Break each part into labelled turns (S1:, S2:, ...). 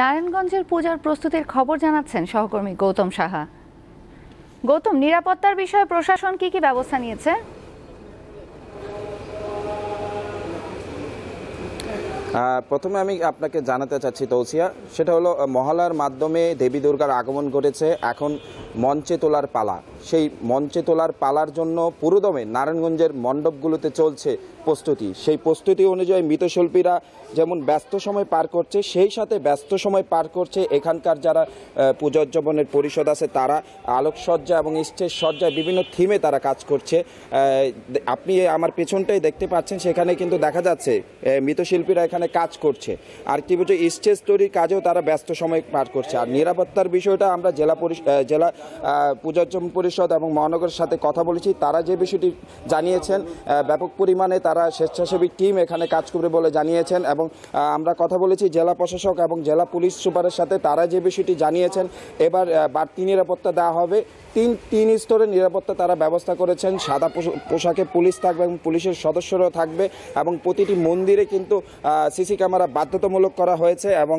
S1: নারায়ণগঞ্জের পূজার প্রস্তুতির খবর জানাচ্ছেন সহকর্মী গৌতম সাহা গৌতম নিরাপত্তার বিষয়ে প্রশাসন কি কি ব্যবস্থা নিয়েছে প্রথমে আমি আপনাকে জানাতে চাচ্ছি তৌসিয়া সেটা হলো মহালার মাধ্যমে দেবী দুর্গার আগমন ঘটেছে এখন মঞ্চে তোলার পালা সেই মঞ্চে তোলার পালার জন্য পুরোদমে নারায়ণগঞ্জের মণ্ডপগুলোতে চলছে প্রস্তুতি সেই প্রস্তুতি অনুযায়ী মৃতশিল্পীরা যেমন ব্যস্ত সময় পার করছে সেই সাথে ব্যস্ত সময় পার করছে এখানকার যারা পূজোজ্জীবনের পরিষদ আছে তারা আলোকসজ্জা এবং স্টেজ সজ্জায় বিভিন্ন থিমে তারা কাজ করছে আপনি আমার পেছনটাই দেখতে পাচ্ছেন সেখানে কিন্তু দেখা যাচ্ছে মৃতশিল্পীরা এখানে কাজ করছে আর কি বলছে স্টেজ তৈরির কাজেও তারা ব্যস্ত সময় পার করছে আর নিরাপত্তার বিষয়টা আমরা জেলা পরিষ জেলা পূজার্চন পরিষদ এবং মহানগরের সাথে কথা বলেছি তারা যে বিষয়টি জানিয়েছেন ব্যাপক পরিমাণে তারা স্বেচ্ছাসেবী টিম এখানে কাজ করবে বলে জানিয়েছেন এবং আমরা কথা বলেছি জেলা প্রশাসক এবং জেলা পুলিশ সুপারের সাথে তারা যে বিষয়টি জানিয়েছেন এবার বাড়তি নিরাপত্তা দেওয়া হবে তিন তিন স্তরের নিরাপত্তা তারা ব্যবস্থা করেছেন সাদা পোশাকে পুলিশ থাকবে এবং পুলিশের সদস্যরাও থাকবে এবং প্রতিটি মন্দিরে কিন্তু সিসি ক্যামেরা বাধ্যতামূলক করা হয়েছে এবং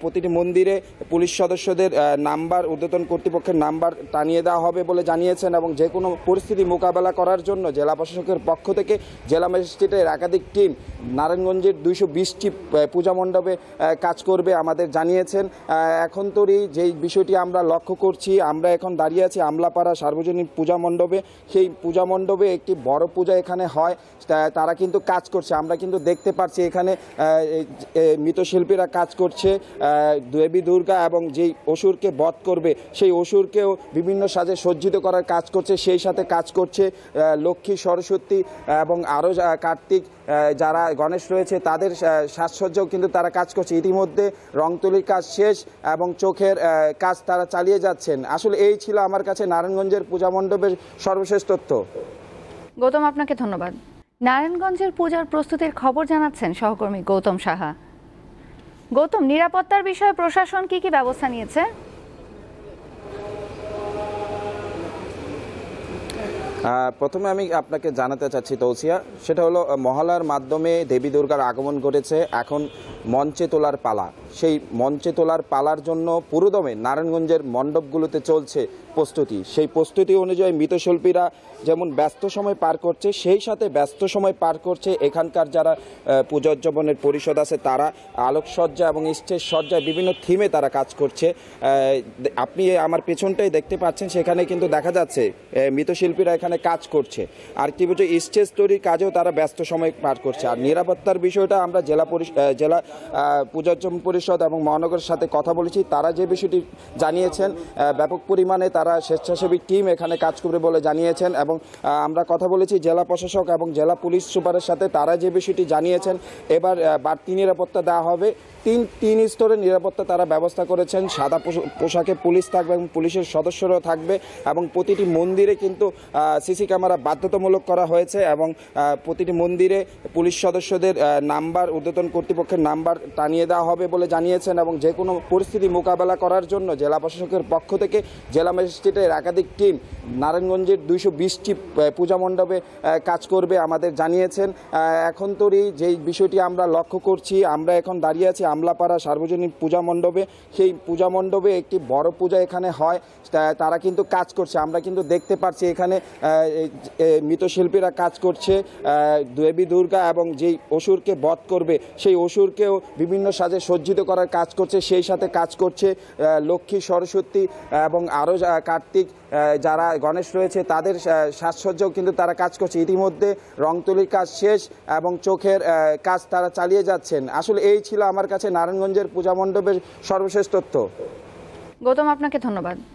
S1: প্রতিটি মন্দিরে পুলিশ সদস্যদের নাম্বার উদ্যতন কর্তৃপক্ষের নাম নাম্বার টানিয়ে দেওয়া হবে বলে জানিয়েছেন এবং যে কোনো পরিস্থিতি মোকাবেলা করার জন্য জেলা প্রশাসকের পক্ষ থেকে জেলা ম্যাজিস্ট্রেটের একাধিক টিম নারায়ণগঞ্জের দুইশো বিশটি পূজা মণ্ডপে কাজ করবে আমাদের জানিয়েছেন এখন তোরই যেই বিষয়টি আমরা লক্ষ্য করছি আমরা এখন দাঁড়িয়ে আছি আমলাপাড়া সার্বজনীন পূজা মণ্ডপে সেই পূজা মণ্ডপে একটি বড় পূজা এখানে হয় তারা কিন্তু কাজ করছে আমরা কিন্তু দেখতে পাচ্ছি এখানে মৃতশিল্পীরা কাজ করছে দেবী দুর্গা এবং যেই অসুরকে বধ করবে সেই অসুরকে মঞ্চকেও বিভিন্ন সাজে সজ্জিত করার কাজ করছে সেই সাথে কাজ করছে লক্ষ্মী সরস্বতী এবং আরও কার্তিক যারা গণেশ রয়েছে তাদের সাজসজ্জাও কিন্তু তারা কাজ করছে ইতিমধ্যে রংতুলির কাজ শেষ এবং চোখের কাজ তারা চালিয়ে যাচ্ছেন আসলে এই ছিল আমার কাছে নারায়ণগঞ্জের পূজা মণ্ডপের সর্বশেষ তথ্য গৌতম আপনাকে ধন্যবাদ নারায়ণগঞ্জের পূজার প্রস্তুতির খবর জানাচ্ছেন সহকর্মী গৌতম সাহা গৌতম নিরাপত্তার বিষয়ে প্রশাসন কি কি ব্যবস্থা নিয়েছে প্রথমে আমি আপনাকে জানাতে চাচ্ছি তৌসিয়া সেটা হলো মহালার মাধ্যমে দেবী দুর্গার আগমন ঘটেছে এখন মঞ্চে তোলার পালা সেই মঞ্চে তোলার পালার জন্য পুরোদমে নারায়ণগঞ্জের মণ্ডপগুলোতে চলছে প্রস্তুতি সেই প্রস্তুতি অনুযায়ী মৃতশিল্পীরা যেমন ব্যস্ত সময় পার করছে সেই সাথে ব্যস্ত সময় পার করছে এখানকার যারা পূজোজ্জীবনের পরিষদ আছে তারা আলোকসজ্জা এবং স্টেজ সজ্জায় বিভিন্ন থিমে তারা কাজ করছে আপনি আমার পেছনটাই দেখতে পাচ্ছেন সেখানে কিন্তু দেখা যাচ্ছে মৃতশিল্পীরা এখানে কাজ করছে আর কি বলছে স্টেজ তৈরির কাজেও তারা ব্যস্ত সময় পার করছে আর নিরাপত্তার বিষয়টা আমরা জেলা পরিষ জেলা পূজার্চন পরিষদ এবং মহানগরের সাথে কথা বলেছি তারা যে বিষয়টি জানিয়েছেন ব্যাপক পরিমাণে তারা স্বেচ্ছাসেবী টিম এখানে কাজ করবে বলে জানিয়েছেন এবং আমরা কথা বলেছি জেলা প্রশাসক এবং জেলা পুলিশ সুপারের সাথে তারা যে বিষয়টি জানিয়েছেন এবার বাড়তি নিরাপত্তা দেওয়া হবে তিন তিন স্তরের নিরাপত্তা তারা ব্যবস্থা করেছেন সাদা পোশাকে পুলিশ থাকবে এবং পুলিশের সদস্যরাও থাকবে এবং প্রতিটি মন্দিরে কিন্তু সিসি ক্যামেরা বাধ্যতামূলক করা হয়েছে এবং প্রতিটি মন্দিরে পুলিশ সদস্যদের নাম্বার ঊর্ধ্বতন কর্তৃপক্ষের নাম্বার চেম্বার টানিয়ে দেওয়া হবে বলে জানিয়েছেন এবং যে কোনো পরিস্থিতি মোকাবেলা করার জন্য জেলা প্রশাসকের পক্ষ থেকে জেলা ম্যাজিস্ট্রেটের একাধিক টিম নারায়ণগঞ্জের দুইশো বিশটি পূজা মণ্ডপে কাজ করবে আমাদের জানিয়েছেন এখন তোরই যেই বিষয়টি আমরা লক্ষ্য করছি আমরা এখন দাঁড়িয়ে আছি আমলাপাড়া সার্বজনীন পূজা মণ্ডপে সেই পূজা মণ্ডপে একটি বড় পূজা এখানে হয় তারা কিন্তু কাজ করছে আমরা কিন্তু দেখতে পাচ্ছি এখানে মৃতশিল্পীরা কাজ করছে দেবী দুর্গা এবং যেই অসুরকে বধ করবে সেই অসুরকেও মঞ্চকেও বিভিন্ন সাজে সজ্জিত করার কাজ করছে সেই সাথে কাজ করছে লক্ষ্মী সরস্বতী এবং আরও কার্তিক যারা গণেশ রয়েছে তাদের সাজসজ্জাও কিন্তু তারা কাজ করছে ইতিমধ্যে রং কাজ শেষ এবং চোখের কাজ তারা চালিয়ে যাচ্ছেন আসলে এই ছিল আমার কাছে নারায়ণগঞ্জের পূজা মণ্ডপের সর্বশেষ তথ্য গৌতম আপনাকে ধন্যবাদ